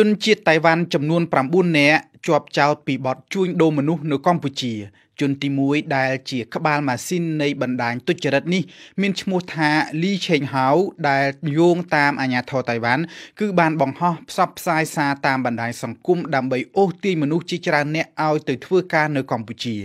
ជនជាតិតៃវ៉ាន់ចំនួន9នាក់ជាប់ចោទពីបទជួញដូរមនុស្សនៅកម្ពុជាជនទី1ដែលជា ក្បាលម៉ាស៊ីននៃបណ្ដាញទុច្ចរិតនេះមានឈ្មោះថាលីឆេងហៅដែលយោងតាមអាញាធរតៃវ៉ាន់គឺបានបង្ហោះផ្សព្វផ្សាយសារតាមបណ្ដាញសង្គមដើម្បីអូសទាញមនុស្សជាច្រើនអ្នកឲ្យ ទៅធ្វើការនៅកម្ពុជា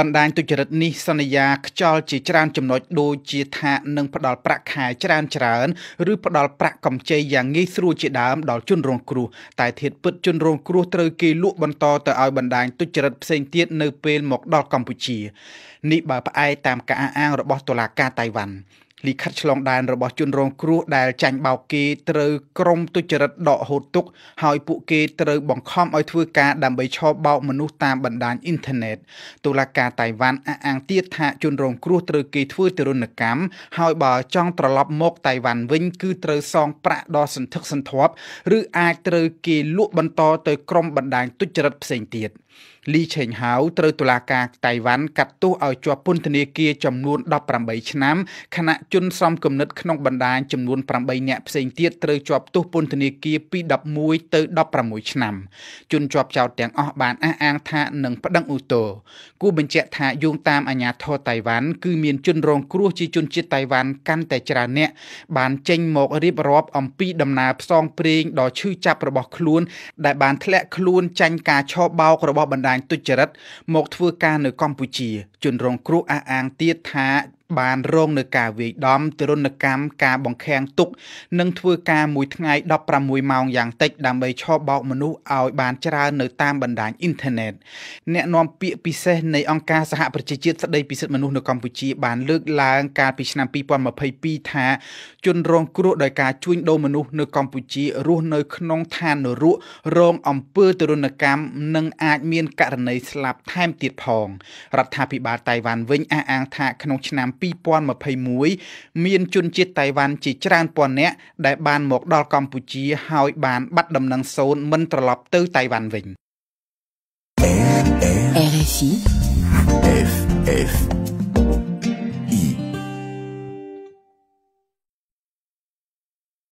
បណ្ដាញទុច្ចរិតនេះសន្យាខ្ចលជាច្រើនចំណុចដូចជាថានឹងផ្ដល់ប្រាក់ខែច្រើនច្រើនឬផ្ដល់ប្រាក់កម្ចីយ៉ាងងាយស្រួលជាដើមដល់ជនរងគ្រោះតែធៀបពិតជនរងគ្រោះត្រូវគេលក់ក់បន្តទៅឲ្យបណ្ដាញទុច្ចរិតផ្សេងទៀតនៅពេលមកដល់កម្ពុជានេះបើផ្អែកតាមការអះអាងរបស់តុលាការតៃវ៉ាន់លិខិតឆ្លងដែនរបស់ជនរងគ្រោះដែលចាញ់បោកគេត្រូវក្រុមទុច្ចរិតដកហូតទុកហើយពួកគេត្រូវបង្ខំឲ្យធ្វើការដើម្បីឆោបបោកមនុស្សតាមបណ្ដាញអ៊ីនធឺណិតតុលាការតៃវ៉ាន់អះអាងទៀតថា ជនរង គ្រោះត្រូវគេធ្វើទរណកម្មហើយបើចង់ត្រឡប់មកតៃវ៉ាន់វិញ គឺត្រូវសងប្រាក់ដ៏សន្ធឹកសន្ធាប់ឬអាចត្រូវគេលក់បន្តទៅក្រុមបណ្ដាញទុច្ចរិតផ្សេងទៀតលីឆេងហាវត្រូវតុលាការតៃវ៉ាន់កាត់ទោសឲ្យជាប់ពន្ធនាគារចំនួន18ឆ្នាំខណៈជនស្រោមគំនិតក្នុងបណ្ដាញចំនួន8នាក់ផ្សេងទៀតត្រូវជាប់ទោសពន្ធនាគារពី11ទៅ16ឆ្នាំ ជនជាប់ចោទទាំងអស់បានអះអាងថានឹងប្តឹងឧទ្ធរគូបញ្ជាក់ថាយោងតាមអាជ្ញាធរតៃវ៉ាន់គឺមានជនរងគ្រោះជាជនជាតិតៃវ៉ាន់កាន់តែច្រើនអ្នក បានចេញមករៀបរាប់អំពីដំណើរផ្សងព្រេងដ៏ឈឺចាប់របស់ខ្លួន ដែលបានធ្លាក់ខ្លួនចាញ់ការឆោបោករបស់បណ្ដាញទុច្ចរិតមកធ្វើការនៅកម្ពុជាជនរងគ្រោះអះអាងទៀតថាបានរងនឹងការវាយដំទរណកម្មការបង្ខាំងទុកនិងធ្វើការមួយថ្ងៃ16ម៉ោងយ៉ាងតិចដើម្បីឈប់បោកមនុស្សឲ្យបានច្រើននៅតាមបណ្ដាញអ៊ីនធឺណិតអ្នកនាំពាក្យពិសេសនៃអង្គការសហប្រជាជាតិស្ដីពីសិទ្ធិមនុស្សនៅកម្ពុជាបានលើកឡើងកាលពីឆ្នាំ2022ថាជនរងគ្រោះដោយការជួញដូរមនុស្សនៅកម្ពុជារស់នៅ ក្នុងឋាននរករងអំពើទរណកម្មនិងអាច មានករណីស្លាប់ថែមទៀតផងរដ្ឋាភិបាលតៃវ៉ាន់វិញអះអាងថាក្នុងឆ្នាំ2021មានជនជាតិតៃវ៉ាន់ជាច្រើនពាន់នាក់ដែលបាន មកដល់កម្ពុជាហើយបានបាត់ដំណឹងសូន្យមិនត្រឡប់ទៅតៃវ៉ាន់វិញ RFI FF